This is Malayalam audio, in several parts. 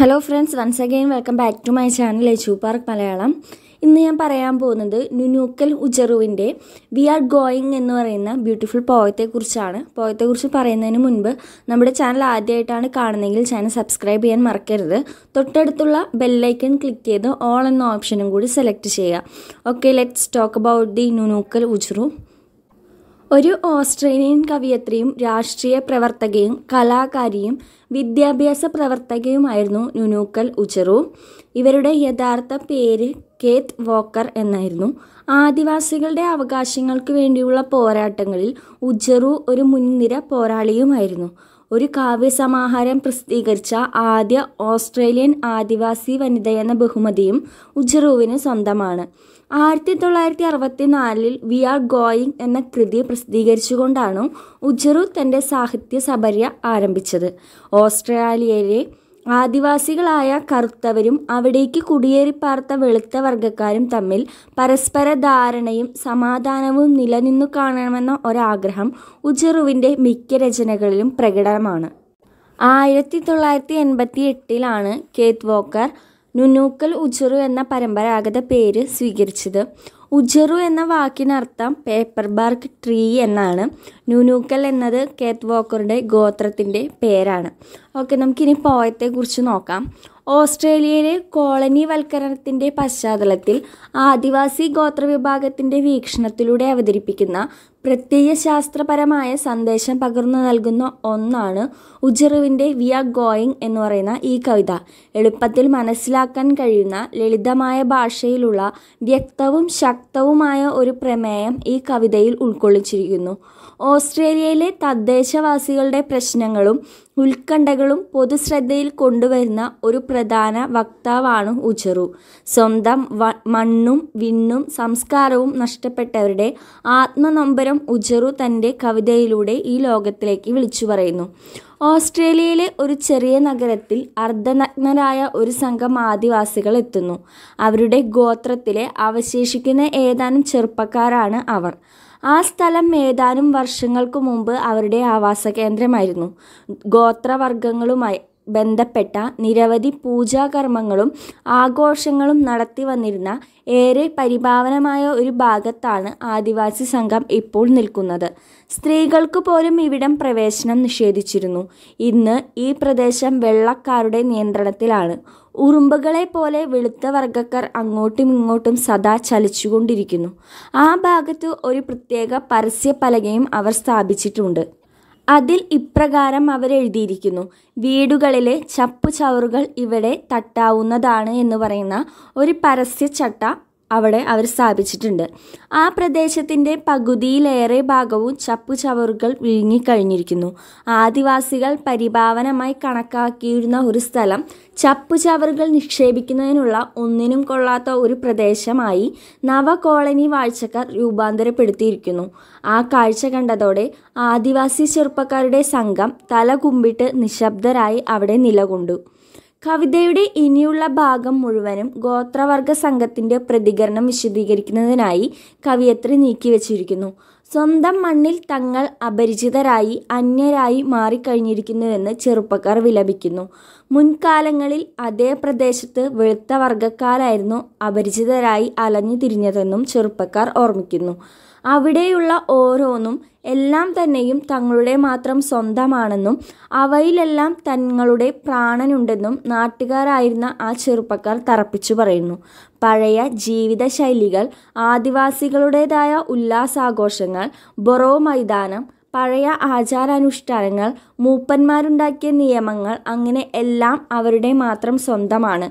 hello friends once again welcome back to my channel ലജു പാർക്ക് മലയാളം ഇന്ന് ഞാൻ പറയാൻ പോകുന്നത് നുനൂക്കൽ ഉജറുവിൻ്റെ വി ആർ ഗോയിങ് എന്ന് പറയുന്ന ബ്യൂട്ടിഫുൾ പോയത്തെക്കുറിച്ചാണ് പോയത്തെക്കുറിച്ച് പറയുന്നതിന് മുൻപ് നമ്മുടെ ചാനൽ ആദ്യമായിട്ടാണ് കാണുന്നതെങ്കിൽ ചാനൽ സബ്സ്ക്രൈബ് ചെയ്യാൻ മറക്കരുത് തൊട്ടടുത്തുള്ള ബെല്ലൈക്കൺ ക്ലിക്ക് ചെയ്ത് ഓൾ എന്ന ഓപ്ഷനും കൂടി സെലക്ട് ചെയ്യുക okay let's talk about the Noonuccal Oodgeroo ഒരു ഓസ്ട്രേലിയൻ കവിയത്രിയും രാഷ്ട്രീയ പ്രവർത്തകയും കലാകാരിയും വിദ്യാഭ്യാസ പ്രവർത്തകയുമായിരുന്നു നുനൂക്കൽ ഉച്ചറു ഇവരുടെ യഥാർത്ഥ പേര് കേത്ത് വോക്കർ എന്നായിരുന്നു ആദിവാസികളുടെ അവകാശങ്ങൾക്ക് വേണ്ടിയുള്ള പോരാട്ടങ്ങളിൽ ഉജറു ഒരു മുൻനിര പോരാളിയുമായിരുന്നു ഒരു കാവ്യസമാഹാരം പ്രസിദ്ധീകരിച്ച ആദ്യ ഓസ്ട്രേലിയൻ ആദിവാസി വനിതയെന്ന ബഹുമതിയും ഉജറുവിന് സ്വന്തമാണ് ആയിരത്തി തൊള്ളായിരത്തി അറുപത്തി നാലിൽ വി ആർ ഗോയിങ് എന്ന കൃതി പ്രസിദ്ധീകരിച്ചുകൊണ്ടാണ് ഉജറു തൻ്റെ സാഹിത്യ സബര്യ ആരംഭിച്ചത് ഓസ്ട്രേലിയയിലെ ആദിവാസികളായ കറുത്തവരും അവിടേക്ക് കുടിയേറിപ്പാർത്ത വെളുത്ത വർഗ്ഗക്കാരും തമ്മിൽ പരസ്പര ധാരണയും സമാധാനവും നിലനിന്നു കാണണമെന്ന ഒരാഗ്രഹം ഉജറുവിൻ്റെ മിക്ക രചനകളിലും പ്രകടമാണ് ആയിരത്തി തൊള്ളായിരത്തി എൺപത്തി എട്ടിലാണ് കേത്ത് വോക്കർ നുനൂക്കൽ ഉജറു എന്ന പരമ്പരാഗത പേര് സ്വീകരിച്ചത് ഉജറു എന്ന വാക്കിനർത്ഥം പേപ്പർ ബാർക്ക് ട്രീ എന്നാണ് നുനൂക്കൽ എന്നത് കേത്ത് വോക്കറുടെ ഗോത്രത്തിൻ്റെ പേരാണ് ഓക്കെ നമുക്കിനി പോയത്തെക്കുറിച്ച് നോക്കാം ഓസ്ട്രേലിയയിലെ വൽക്കരണത്തിൻ്റെ പശ്ചാത്തലത്തിൽ ആദിവാസി ഗോത്രവിഭാഗത്തിൻ്റെ വീക്ഷണത്തിലൂടെ അവതരിപ്പിക്കുന്ന പ്രത്യയശാസ്ത്രപരമായ സന്ദേശം പകർന്നു നൽകുന്ന ഒന്നാണ് ഉജറുവിൻ്റെ വി ആർ ഗോയിങ് എന്ന് പറയുന്ന ഈ കവിത എളുപ്പത്തിൽ മനസ്സിലാക്കാൻ കഴിയുന്ന ലളിതമായ ഭാഷയിലുള്ള വ്യക്തവും ശക്തവുമായ ഒരു പ്രമേയം ഈ കവിതയിൽ ഉൾക്കൊള്ളിച്ചിരിക്കുന്നു ഓസ്ട്രേലിയയിലെ തദ്ദേശവാസികളുടെ പ്രശ്നങ്ങളും ഉത്കണ്ഠകളും പൊതുശ്രദ്ധയിൽ കൊണ്ടുവരുന്ന ഒരു പ്രധാന വക്താവാണ് ഉജറു സ്വന്തം മണ്ണും വിണ്ണും സംസ്കാരവും നഷ്ടപ്പെട്ടവരുടെ ആത്മനൊമ്പര ഉത്തരം ഉജറു തൻ്റെ കവിതയിലൂടെ ഈ ലോകത്തിലേക്ക് വിളിച്ചു പറയുന്നു ഓസ്ട്രേലിയയിലെ ഒരു ചെറിയ നഗരത്തിൽ അർദ്ധനഗ്നരായ ഒരു സംഘം ആദിവാസികൾ എത്തുന്നു അവരുടെ ഗോത്രത്തിലെ അവശേഷിക്കുന്ന ഏതാനും ചെറുപ്പക്കാരാണ് അവർ ആ സ്ഥലം ഏതാനും വർഷങ്ങൾക്ക് മുമ്പ് അവരുടെ ആവാസ കേന്ദ്രമായിരുന്നു ഗോത്രവർഗങ്ങളുമായി ബന്ധപ്പെട്ട നിരവധി പൂജാകർമ്മങ്ങളും ആഘോഷങ്ങളും നടത്തി വന്നിരുന്ന ഏറെ പരിഭാവനമായ ഒരു ഭാഗത്താണ് ആദിവാസി സംഘം ഇപ്പോൾ നിൽക്കുന്നത് സ്ത്രീകൾക്ക് പോലും ഇവിടം പ്രവേശനം നിഷേധിച്ചിരുന്നു ഇന്ന് ഈ പ്രദേശം വെള്ളക്കാരുടെ നിയന്ത്രണത്തിലാണ് ഉറുമ്പുകളെ പോലെ വെളുത്ത വർഗക്കാർ അങ്ങോട്ടും ഇങ്ങോട്ടും സദാ ചലിച്ചുകൊണ്ടിരിക്കുന്നു ആ ഭാഗത്ത് ഒരു പ്രത്യേക പരസ്യ പലകയും അവർ സ്ഥാപിച്ചിട്ടുണ്ട് അതിൽ ഇപ്രകാരം അവരെഴുതിയിരിക്കുന്നു വീടുകളിലെ ചപ്പുചവറുകൾ ഇവിടെ തട്ടാവുന്നതാണ് എന്ന് പറയുന്ന ഒരു പരസ്യചട്ട അവിടെ അവർ സ്ഥാപിച്ചിട്ടുണ്ട് ആ പ്രദേശത്തിൻ്റെ പകുതിയിലേറെ ഭാഗവും ചപ്പുചവറുകൾ വിഴുങ്ങിക്കഴിഞ്ഞിരിക്കുന്നു ആദിവാസികൾ പരിഭാവനമായി കണക്കാക്കിയിരുന്ന ഒരു സ്ഥലം ചപ്പുചവറുകൾ നിക്ഷേപിക്കുന്നതിനുള്ള ഒന്നിനും കൊള്ളാത്ത ഒരു പ്രദേശമായി നവ കോളനി വാഴ്ചക്കാർ രൂപാന്തരപ്പെടുത്തിയിരിക്കുന്നു ആ കാഴ്ച കണ്ടതോടെ ആദിവാസി ചെറുപ്പക്കാരുടെ സംഘം തല കുമ്പിട്ട് നിശബ്ദരായി അവിടെ നിലകൊണ്ടു കവിതയുടെ ഇനിയുള്ള ഭാഗം മുഴുവനും ഗോത്രവർഗ സംഘത്തിൻ്റെ പ്രതികരണം വിശദീകരിക്കുന്നതിനായി കവിയത്രി നീക്കിവച്ചിരിക്കുന്നു സ്വന്തം മണ്ണിൽ തങ്ങൾ അപരിചിതരായി അന്യരായി മാറിക്കഴിഞ്ഞിരിക്കുന്നുവെന്ന് ചെറുപ്പക്കാർ വിലപിക്കുന്നു മുൻകാലങ്ങളിൽ അതേ പ്രദേശത്ത് വെളുത്ത വർഗക്കാരായിരുന്നു അപരിചിതരായി അലഞ്ഞു തിരിഞ്ഞതെന്നും ചെറുപ്പക്കാർ ഓർമ്മിക്കുന്നു അവിടെയുള്ള ഓരോന്നും എല്ലാം തന്നെയും തങ്ങളുടെ മാത്രം സ്വന്തമാണെന്നും അവയിലെല്ലാം തങ്ങളുടെ പ്രാണനുണ്ടെന്നും നാട്ടുകാരായിരുന്ന ആ ചെറുപ്പക്കാർ തറപ്പിച്ചു പറയുന്നു പഴയ ജീവിതശൈലികൾ ആദിവാസികളുടേതായ ഉല്ലാസാഘോഷങ്ങൾ മത്സരങ്ങൾ ബൊറോ മൈതാനം പഴയ ആചാരാനുഷ്ഠാനങ്ങൾ മൂപ്പന്മാരുണ്ടാക്കിയ നിയമങ്ങൾ അങ്ങനെ എല്ലാം അവരുടെ മാത്രം സ്വന്തമാണ്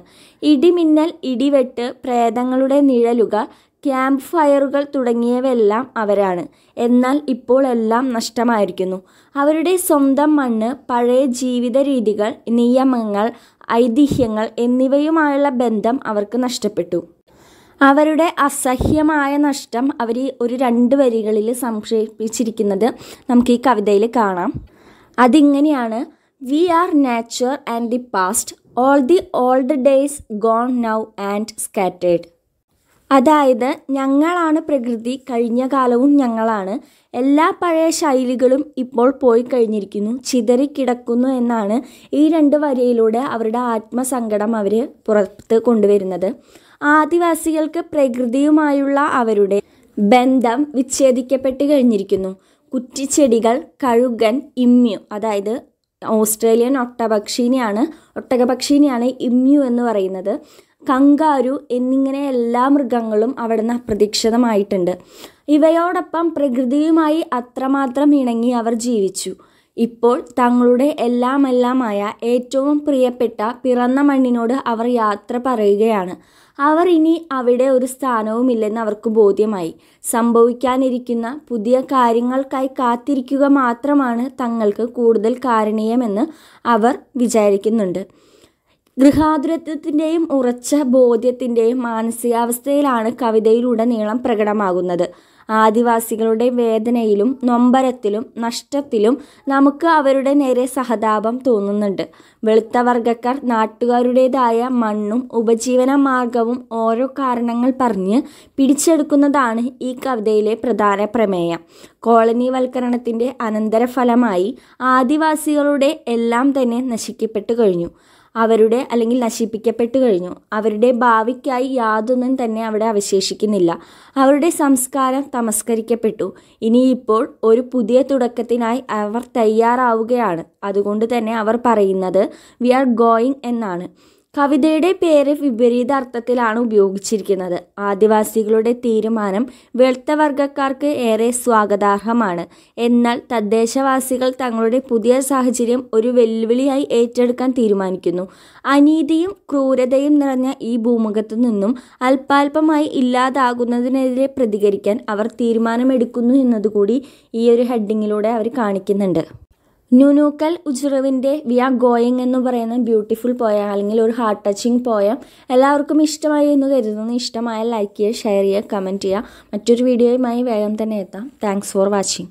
ഇടിമിന്നൽ ഇടിവെട്ട് പ്രേതങ്ങളുടെ നിഴലുകൾ ക്യാമ്പ് ഫയറുകൾ തുടങ്ങിയവയെല്ലാം അവരാണ് എന്നാൽ ഇപ്പോൾ എല്ലാം നഷ്ടമായിരിക്കുന്നു അവരുടെ സ്വന്തം മണ്ണ് പഴയ ജീവിത രീതികൾ നിയമങ്ങൾ ഐതിഹ്യങ്ങൾ എന്നിവയുമായുള്ള ബന്ധം അവർക്ക് നഷ്ടപ്പെട്ടു അവരുടെ അസഹ്യമായ നഷ്ടം അവർ ഒരു രണ്ട് വരികളിൽ സംക്ഷേപിച്ചിരിക്കുന്നത് നമുക്ക് ഈ കവിതയിൽ കാണാം അതിങ്ങനെയാണ് we are nature and the past all the old days gone now and scattered അതായത് ഞങ്ങളാണ് പ്രകൃതി കഴിഞ്ഞ കാലവും ഞങ്ങളാണ് എല്ലാ പഴയ ശൈലികളും ഇപ്പോൾ പോയി കഴിഞ്ഞിരിക്കുന്നു ചിതറിക്കിടക്കുന്നു എന്നാണ് ഈ രണ്ട് വരിയിലൂടെ അവരുടെ ആത്മസങ്കടം അവർ പുറത്ത് കൊണ്ടുവരുന്നത് ആദിവാസികൾക്ക് പ്രകൃതിയുമായുള്ള അവരുടെ ബന്ധം വിച്ഛേദിക്കപ്പെട്ട് കഴിഞ്ഞിരിക്കുന്നു കുറ്റിച്ചെടികൾ കഴുകൻ ഇമ്യു അതായത് ഓസ്ട്രേലിയൻ ഒട്ടപക്ഷിനെയാണ് ഒട്ടകപക്ഷിനെയാണ് ഇമ്യു എന്ന് പറയുന്നത് കങ്കാരു എന്നിങ്ങനെ എല്ലാ മൃഗങ്ങളും നിന്ന് അപ്രതീക്ഷിതമായിട്ടുണ്ട് ഇവയോടൊപ്പം പ്രകൃതിയുമായി അത്രമാത്രം ഇണങ്ങി അവർ ജീവിച്ചു ഇപ്പോൾ തങ്ങളുടെ എല്ലാമെല്ലാമായ ഏറ്റവും പ്രിയപ്പെട്ട പിറന്ന മണ്ണിനോട് അവർ യാത്ര പറയുകയാണ് അവർ ഇനി അവിടെ ഒരു സ്ഥാനവുമില്ലെന്ന് അവർക്ക് ബോധ്യമായി സംഭവിക്കാനിരിക്കുന്ന പുതിയ കാര്യങ്ങൾക്കായി കാത്തിരിക്കുക മാത്രമാണ് തങ്ങൾക്ക് കൂടുതൽ കാരണീയമെന്ന് അവർ വിചാരിക്കുന്നുണ്ട് ഗൃഹാതുരത്വത്തിൻ്റെയും ഉറച്ച ബോധ്യത്തിൻ്റെയും മാനസികാവസ്ഥയിലാണ് കവിതയിലുടനീളം പ്രകടമാകുന്നത് ആദിവാസികളുടെ വേദനയിലും നൊമ്പരത്തിലും നഷ്ടത്തിലും നമുക്ക് അവരുടെ നേരെ സഹതാപം തോന്നുന്നുണ്ട് വെളുത്ത വർഗക്കാർ നാട്ടുകാരുടേതായ മണ്ണും ഉപജീവന മാർഗവും ഓരോ കാരണങ്ങൾ പറഞ്ഞ് പിടിച്ചെടുക്കുന്നതാണ് ഈ കവിതയിലെ പ്രധാന പ്രമേയം കോളനിവൽക്കരണത്തിൻ്റെ അനന്തരഫലമായി ആദിവാസികളുടെ എല്ലാം തന്നെ നശിക്കപ്പെട്ടു കഴിഞ്ഞു അവരുടെ അല്ലെങ്കിൽ നശിപ്പിക്കപ്പെട്ടു കഴിഞ്ഞു അവരുടെ ഭാവിക്കായി യാതൊന്നും തന്നെ അവിടെ അവശേഷിക്കുന്നില്ല അവരുടെ സംസ്കാരം തമസ്കരിക്കപ്പെട്ടു ഇനിയിപ്പോൾ ഒരു പുതിയ തുടക്കത്തിനായി അവർ തയ്യാറാവുകയാണ് അതുകൊണ്ട് തന്നെ അവർ പറയുന്നത് വി ആർ ഗോയിങ് എന്നാണ് കവിതയുടെ പേര് വിപരീത അർത്ഥത്തിലാണ് ഉപയോഗിച്ചിരിക്കുന്നത് ആദിവാസികളുടെ തീരുമാനം വെളുത്ത ഏറെ സ്വാഗതാർഹമാണ് എന്നാൽ തദ്ദേശവാസികൾ തങ്ങളുടെ പുതിയ സാഹചര്യം ഒരു വെല്ലുവിളിയായി ഏറ്റെടുക്കാൻ തീരുമാനിക്കുന്നു അനീതിയും ക്രൂരതയും നിറഞ്ഞ ഈ ഭൂമുഖത്തു നിന്നും അല്പാൽപമായി ഇല്ലാതാകുന്നതിനെതിരെ പ്രതികരിക്കാൻ അവർ തീരുമാനമെടുക്കുന്നു എന്നതുകൂടി ഈ ഒരു ഹെഡിങ്ങിലൂടെ അവർ കാണിക്കുന്നുണ്ട് നുനൂക്കൽ ഉജ്റവിൻ്റെ വി ആർ ഗോയിങ് എന്ന് പറയുന്ന ബ്യൂട്ടിഫുൾ പോയ അല്ലെങ്കിൽ ഒരു ഹാർട്ട് ടച്ചിങ് പോയ എല്ലാവർക്കും ഇഷ്ടമായി എന്ന് കരുതുന്നു ഇഷ്ടമായ ലൈക്ക് ചെയ്യുക ഷെയർ ചെയ്യുക കമൻറ്റ് ചെയ്യുക മറ്റൊരു വീഡിയോയുമായി വേഗം തന്നെ എത്താം താങ്ക്സ് ഫോർ വാച്ചിങ്